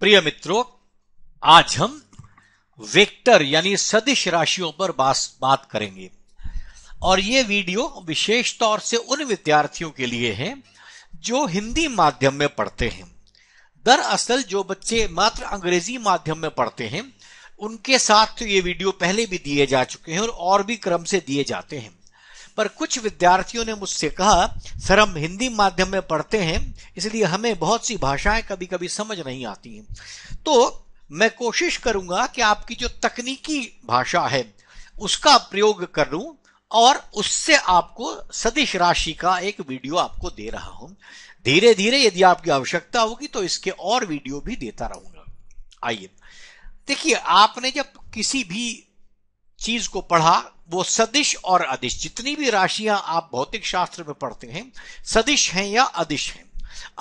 प्रिय मित्रों आज हम वेक्टर यानी सदिश राशियों पर बात करेंगे और ये वीडियो विशेष तौर से उन विद्यार्थियों के लिए है जो हिंदी माध्यम में पढ़ते हैं दरअसल जो बच्चे मात्र अंग्रेजी माध्यम में पढ़ते हैं उनके साथ तो ये वीडियो पहले भी दिए जा चुके हैं और, और भी क्रम से दिए जाते हैं पर कुछ विद्यार्थियों ने मुझसे कहा सर हम हिंदी माध्यम में पढ़ते हैं इसलिए हमें बहुत सी भाषाएं कभी कभी समझ नहीं आती हैं तो मैं कोशिश करूंगा कि आपकी जो तकनीकी भाषा है उसका प्रयोग कर लू और उससे आपको सदिश राशि का एक वीडियो आपको दे रहा हूं धीरे धीरे यदि आपकी आवश्यकता होगी तो इसके और वीडियो भी देता रहूंगा आइए देखिए आपने जब किसी भी चीज को पढ़ा वो सदिश और अदिश जितनी भी राशियां आप भौतिक शास्त्र में पढ़ते हैं सदिश हैं या अदिश हैं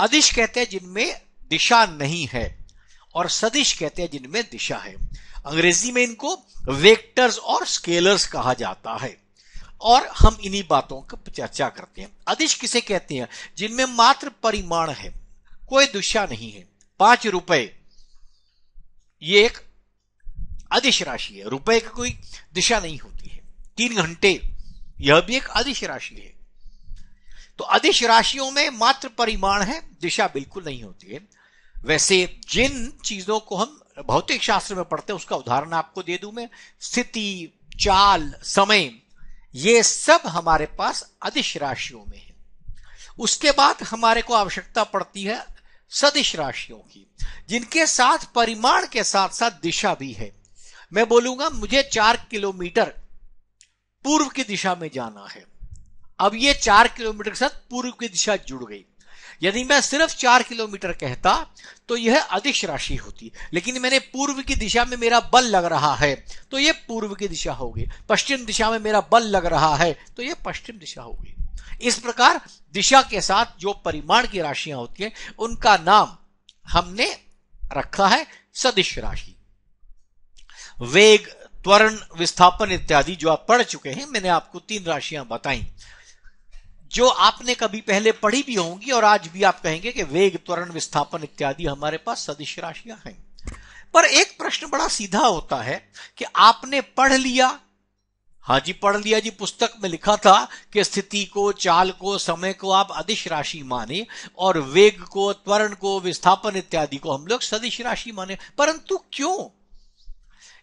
अदिश कहते हैं जिनमें दिशा नहीं है और सदिश कहते हैं जिनमें दिशा है अंग्रेजी में इनको वेक्टर्स और स्केलर्स कहा जाता है और हम इन्हीं बातों का चर्चा करते हैं अदिश किसे कहते हैं जिनमें मात्र परिमाण है कोई दिशा नहीं है पांच रुपए ये एक आदिश राशि है रुपए की कोई दिशा नहीं होती है तीन घंटे यह भी एक आदिश राशि है तो अधिश राशियों में मात्र परिमाण है दिशा बिल्कुल नहीं होती है वैसे जिन चीजों को हम भौतिक शास्त्र में पढ़ते हैं उसका उदाहरण आपको दे दूं मैं स्थिति चाल समय ये सब हमारे पास अधिश राशियों में है उसके बाद हमारे को आवश्यकता पड़ती है सदिश राशियों की जिनके साथ परिमाण के साथ साथ दिशा भी है मैं बोलूंगा मुझे चार किलोमीटर पूर्व की दिशा में जाना है अब ये चार किलोमीटर के साथ पूर्व की दिशा जुड़ गई यदि मैं सिर्फ चार किलोमीटर कहता तो यह अधिक राशि होती लेकिन मैंने पूर्व की दिशा में मेरा बल लग रहा है तो यह पूर्व की दिशा होगी पश्चिम दिशा में मेरा बल लग रहा है तो यह पश्चिम दिशा होगी इस प्रकार दिशा के साथ जो परिमाण की राशियां होती हैं उनका नाम हमने रखा है सदिश राशि वेग त्वरण विस्थापन इत्यादि जो आप पढ़ चुके हैं मैंने आपको तीन राशियां बताई जो आपने कभी पहले पढ़ी भी होंगी और आज भी आप कहेंगे कि वेग त्वरण विस्थापन इत्यादि हमारे पास सदिश राशियां हैं पर एक प्रश्न बड़ा सीधा होता है कि आपने पढ़ लिया हाँ जी पढ़ लिया जी पुस्तक में लिखा था कि स्थिति को चाल को समय को आप अदिश राशि माने और वेग को त्वरण को विस्थापन इत्यादि को हम लोग सदिश राशि माने परंतु क्यों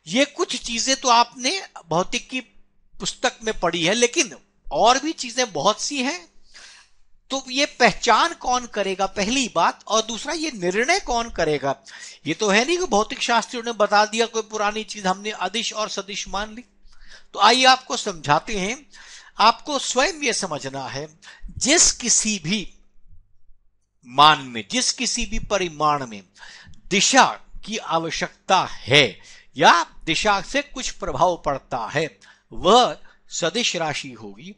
ये कुछ चीजें तो आपने भौतिक की पुस्तक में पढ़ी है लेकिन और भी चीजें बहुत सी हैं तो ये पहचान कौन करेगा पहली बात और दूसरा ये निर्णय कौन करेगा ये तो है नहीं कि भौतिक शास्त्रियों ने बता दिया कोई पुरानी चीज हमने अधिश और सदिश मान ली तो आइए आपको समझाते हैं आपको स्वयं ये समझना है जिस किसी भी मान में जिस किसी भी परिमाण में दिशा की आवश्यकता है या दिशा से कुछ प्रभाव पड़ता है वह सदिश राशि होगी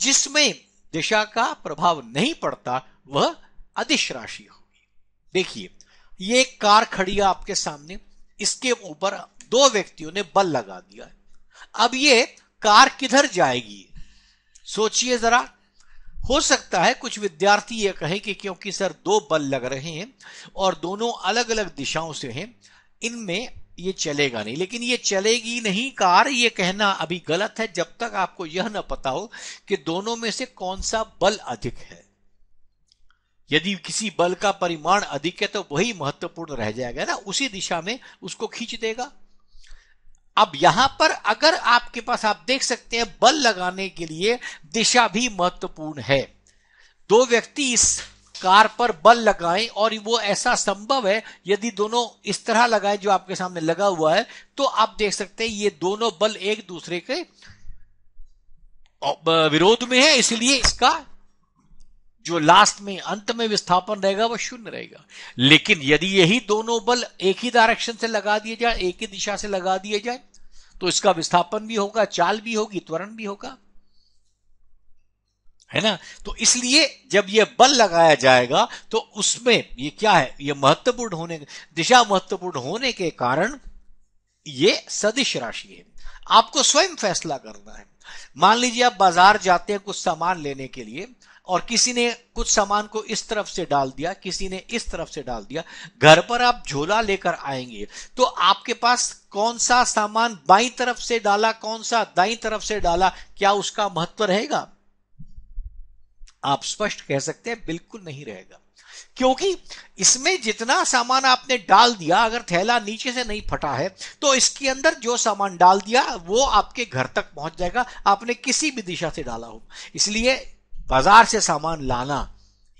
जिसमें दिशा का प्रभाव नहीं पड़ता वह अदिश राशि होगी देखिए ये कार खड़ी है आपके सामने इसके ऊपर दो व्यक्तियों ने बल लगा दिया है अब ये कार किधर जाएगी सोचिए जरा हो सकता है कुछ विद्यार्थी ये कहें कि क्योंकि सर दो बल लग रहे हैं और दोनों अलग अलग दिशाओं से हैं इनमें ये चलेगा नहीं लेकिन ये चलेगी नहीं कार ये कहना अभी गलत है जब तक आपको यह ना पता हो कि दोनों में से कौन सा बल अधिक है यदि किसी बल का परिमाण अधिक है तो वही महत्वपूर्ण रह जाएगा ना उसी दिशा में उसको खींच देगा अब यहां पर अगर आपके पास आप देख सकते हैं बल लगाने के लिए दिशा भी महत्वपूर्ण है दो व्यक्ति इस कार पर बल लगाएं और वो ऐसा संभव है यदि दोनों इस तरह लगाएं जो आपके सामने लगा हुआ है तो आप देख सकते हैं ये दोनों बल एक दूसरे के विरोध में है इसलिए इसका जो लास्ट में अंत में विस्थापन रहेगा वो शून्य रहेगा लेकिन यदि यही दोनों बल एक ही डायरेक्शन से लगा दिए जाए एक ही दिशा से लगा दिए जाए तो इसका विस्थापन भी होगा चाल भी होगी त्वरण भी होगा है ना तो इसलिए जब ये बल लगाया जाएगा तो उसमें ये क्या है ये महत्वपूर्ण होने दिशा महत्वपूर्ण होने के कारण ये सदिश राशि है आपको स्वयं फैसला करना है मान लीजिए आप बाजार जाते हैं कुछ सामान लेने के लिए और किसी ने कुछ सामान को इस तरफ से डाल दिया किसी ने इस तरफ से डाल दिया घर पर आप झोला लेकर आएंगे तो आपके पास कौन सा सामान बाई तरफ से डाला कौन सा दाई तरफ से डाला क्या उसका महत्व रहेगा आप स्पष्ट कह सकते हैं बिल्कुल नहीं रहेगा क्योंकि इसमें जितना सामान आपने डाल दिया अगर थैला नीचे से नहीं फटा है तो इसके अंदर जो सामान डाल दिया वो आपके घर तक पहुंच जाएगा आपने किसी भी दिशा से डाला हो इसलिए बाजार से सामान लाना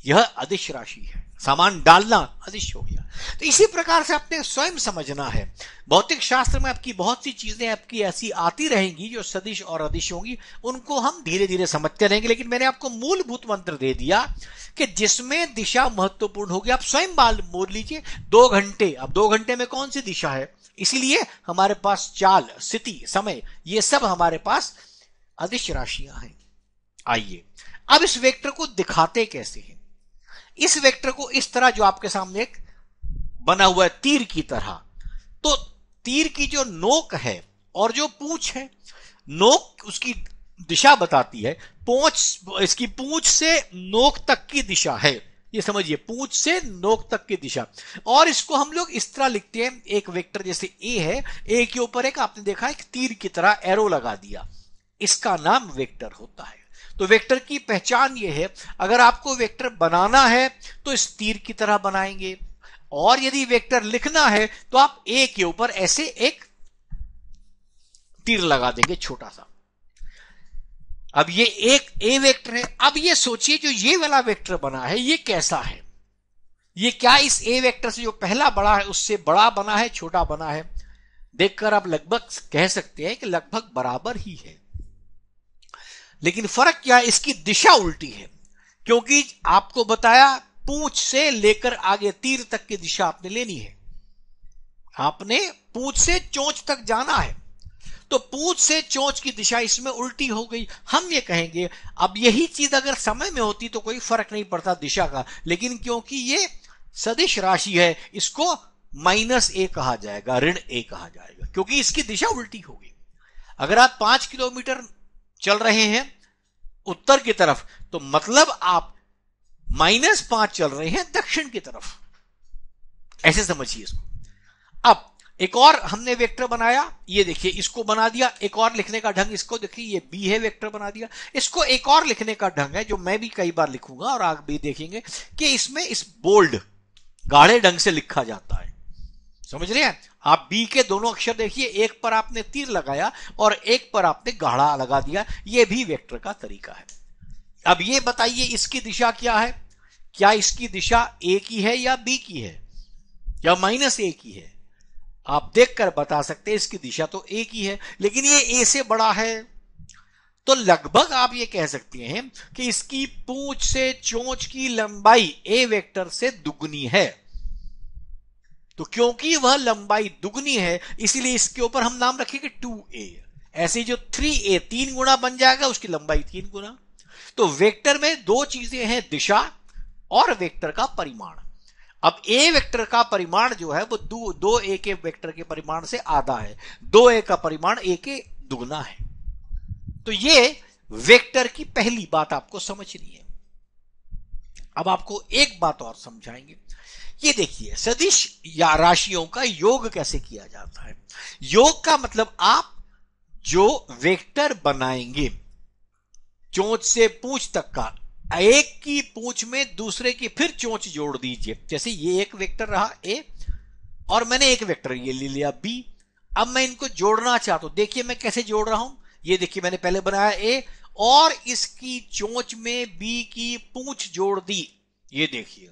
यह अधिश राशि है सामान डालना अदिश हो गया तो इसी प्रकार से आपने स्वयं समझना है भौतिक शास्त्र में आपकी बहुत सी चीजें आपकी ऐसी आती रहेंगी जो सदिश और अदिश होंगी उनको हम धीरे धीरे समझते रहेंगे लेकिन मैंने आपको मूलभूत मंत्र दे दिया कि जिसमें दिशा महत्वपूर्ण होगी आप स्वयं बाल बोल लीजिए दो घंटे अब दो घंटे में कौन सी दिशा है इसीलिए हमारे पास चाल स्थिति समय ये सब हमारे पास अदिश राशियां हैं आइए अब इस वेक्टर को दिखाते कैसे हैं इस वेक्टर को इस तरह जो आपके सामने एक बना हुआ है तीर की तरह तो तीर की जो नोक है और जो पूछ है नोक उसकी दिशा बताती है पूछ इसकी पूछ से नोक तक की दिशा है ये समझिए पूछ से नोक तक की दिशा और इसको हम लोग इस तरह लिखते हैं एक वेक्टर जैसे ए है ए के ऊपर एक आपने देखा एक तीर की तरह एरो लगा दिया इसका नाम वेक्टर होता है तो वेक्टर की पहचान यह है अगर आपको वेक्टर बनाना है तो इस तीर की तरह बनाएंगे और यदि वेक्टर लिखना है तो आप ए के ऊपर ऐसे एक तीर लगा देंगे छोटा सा अब ये एक ए वेक्टर है अब ये सोचिए जो ये वाला वेक्टर बना है ये कैसा है ये क्या इस ए वेक्टर से जो पहला बड़ा है उससे बड़ा बना है छोटा बना है देखकर आप लगभग कह सकते हैं कि लगभग बराबर ही है लेकिन फर्क क्या है इसकी दिशा उल्टी है क्योंकि आपको बताया पूछ से लेकर आगे तीर तक की दिशा आपने लेनी है आपने पूछ से चोंच तक जाना है तो पूछ से चोंच की दिशा इसमें उल्टी हो गई हम ये कहेंगे अब यही चीज अगर समय में होती तो कोई फर्क नहीं पड़ता दिशा का लेकिन क्योंकि ये सदिश राशि है इसको माइनस ए कहा जाएगा ऋण ए कहा जाएगा क्योंकि इसकी दिशा उल्टी होगी अगर आप पांच किलोमीटर चल रहे हैं उत्तर की तरफ तो मतलब आप माइनस पांच चल रहे हैं दक्षिण की तरफ ऐसे समझिए इसको अब एक और हमने वेक्टर बनाया ये देखिए इसको बना दिया एक और लिखने का ढंग इसको देखिए ये बी है वेक्टर बना दिया इसको एक और लिखने का ढंग है जो मैं भी कई बार लिखूंगा और आप भी देखेंगे कि इसमें इस बोल्ड गाढ़े ढंग से लिखा जाता है समझ रहे हैं आप बी के दोनों अक्षर देखिए एक पर आपने तीर लगाया और एक पर आपने गाढ़ा लगा दिया ये भी वेक्टर का तरीका है अब ये बताइए इसकी दिशा क्या है क्या इसकी दिशा ए की है या बी की है या माइनस ए की है आप देखकर बता सकते हैं इसकी दिशा तो ए की है लेकिन ये ए से बड़ा है तो लगभग आप ये कह सकते हैं कि इसकी पूंछ से चोंच की लंबाई ए वेक्टर से दुगनी है तो क्योंकि वह लंबाई दुगनी है इसीलिए इसके ऊपर हम नाम रखेंगे टू ए ऐसे जो थ्री ए तीन गुना बन जाएगा उसकी लंबाई तीन गुना तो वेक्टर में दो चीजें हैं दिशा और वेक्टर का परिमाण अब ए वेक्टर का परिमाण जो है वो दो दो ए के वेक्टर के परिमाण से आधा है दो ए का परिमाण ए के दुगना है तो ये वेक्टर की पहली बात आपको समझनी है अब आपको एक बात और समझाएंगे ये देखिए सदिश या राशियों का योग कैसे किया जाता है योग का मतलब आप जो वेक्टर बनाएंगे चोंच से पूछ तक का एक की पूछ में दूसरे की फिर चोंच जोड़ दीजिए जैसे ये एक वेक्टर रहा ए और मैंने एक वेक्टर ये ले लिया बी अब मैं इनको जोड़ना चाहता हूं देखिए मैं कैसे जोड़ रहा हूं ये देखिए मैंने पहले बनाया ए और इसकी चोंच में बी की पूंछ जोड़ दी ये देखिए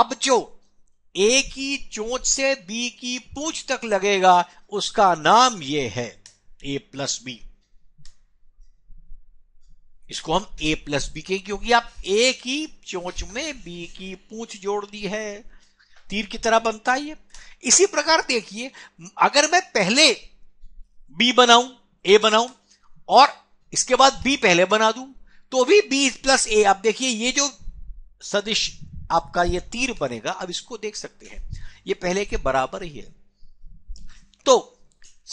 अब जो ए की चोंच से बी की पूंछ तक लगेगा उसका नाम ये है ए प्लस बी इसको हम ए प्लस बी के क्योंकि आप ए की चोंच में बी की पूंछ जोड़ दी है तीर की तरह बनता है ये इसी प्रकार देखिए अगर मैं पहले बी बनाऊं ए बनाऊं और इसके बाद बी पहले बना दूं तो भी बी प्लस ए आप देखिए ये जो सदिश आपका ये तीर बनेगा अब इसको देख सकते हैं ये पहले के बराबर ही है तो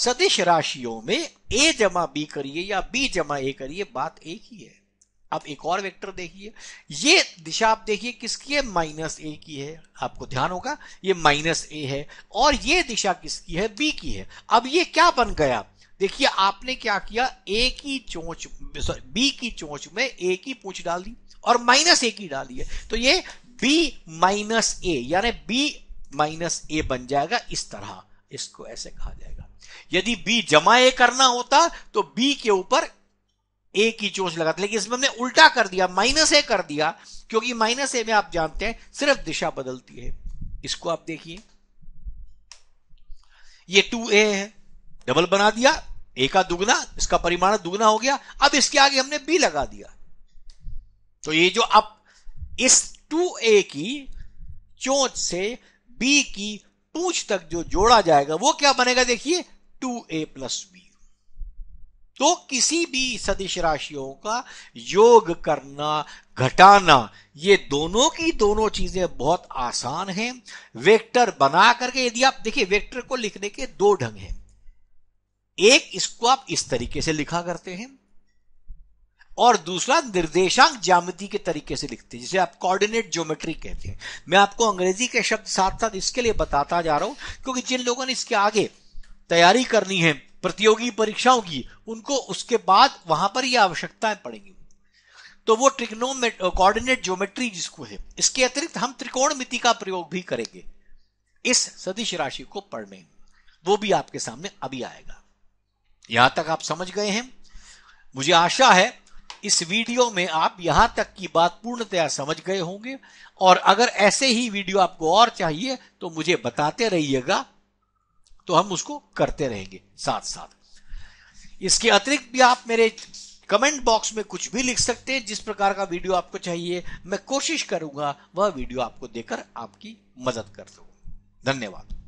सदिश राशियों में ए जमा बी करिए या बी जमा ए करिए बात एक ही है अब एक और वेक्टर देखिए ये दिशा आप देखिए किसकी है माइनस ए की है आपको ध्यान होगा ये माइनस ए है और ये दिशा किसकी है बी की है अब ये क्या बन गया देखिए आपने क्या किया ए की चोंच सॉरी बी की चोंच में ए की पूछ डाल दी और माइनस ए की डाली है तो ये बी माइनस ए यानी बी माइनस ए बन जाएगा इस तरह इसको ऐसे कहा जाएगा यदि बी जमा ए करना होता तो बी के ऊपर ए की चोंच लगाते लेकिन इसमें हमने उल्टा कर दिया माइनस ए कर दिया क्योंकि माइनस ए में आप जानते हैं सिर्फ दिशा बदलती है इसको आप देखिए ये टू ए है डबल बना दिया ए का दुगना इसका परिमाण दुगना हो गया अब इसके आगे हमने बी लगा दिया तो ये जो अब इस टू ए की चोट से बी की पूछ तक जो जोड़ा जाएगा वो क्या बनेगा देखिए टू ए प्लस बी तो किसी भी सदिश राशियों का योग करना घटाना ये दोनों की दोनों चीजें बहुत आसान हैं वेक्टर बना करके यदि आप देखिए वेक्टर को लिखने के दो ढंग हैं एक इसको आप इस तरीके से लिखा करते हैं और दूसरा निर्देशांक ज्यामिति के तरीके से लिखते हैं जिसे आप कोऑर्डिनेट ज्योमेट्री कहते हैं मैं आपको अंग्रेजी के शब्द साथ साथ इसके लिए बताता जा रहा हूं क्योंकि जिन लोगों ने इसके आगे तैयारी करनी है प्रतियोगी परीक्षाओं की उनको उसके बाद वहां पर ये आवश्यकताएं पड़ेंगी तो वो ट्रिग्नोमेट कोऑर्डिनेट ज्योमेट्री जिसको है इसके अतिरिक्त हम मिति का प्रयोग भी करेंगे इस सदिश राशि को पढ़ने वो भी आपके सामने अभी आएगा यहां तक आप समझ गए हैं मुझे आशा है इस वीडियो में आप यहां तक की बात पूर्णतया समझ गए होंगे और अगर ऐसे ही वीडियो आपको और चाहिए तो मुझे बताते रहिएगा तो हम उसको करते रहेंगे साथ साथ इसके अतिरिक्त भी आप मेरे कमेंट बॉक्स में कुछ भी लिख सकते हैं जिस प्रकार का वीडियो आपको चाहिए मैं कोशिश करूंगा वह वीडियो आपको देकर आपकी मदद कर दूंगा धन्यवाद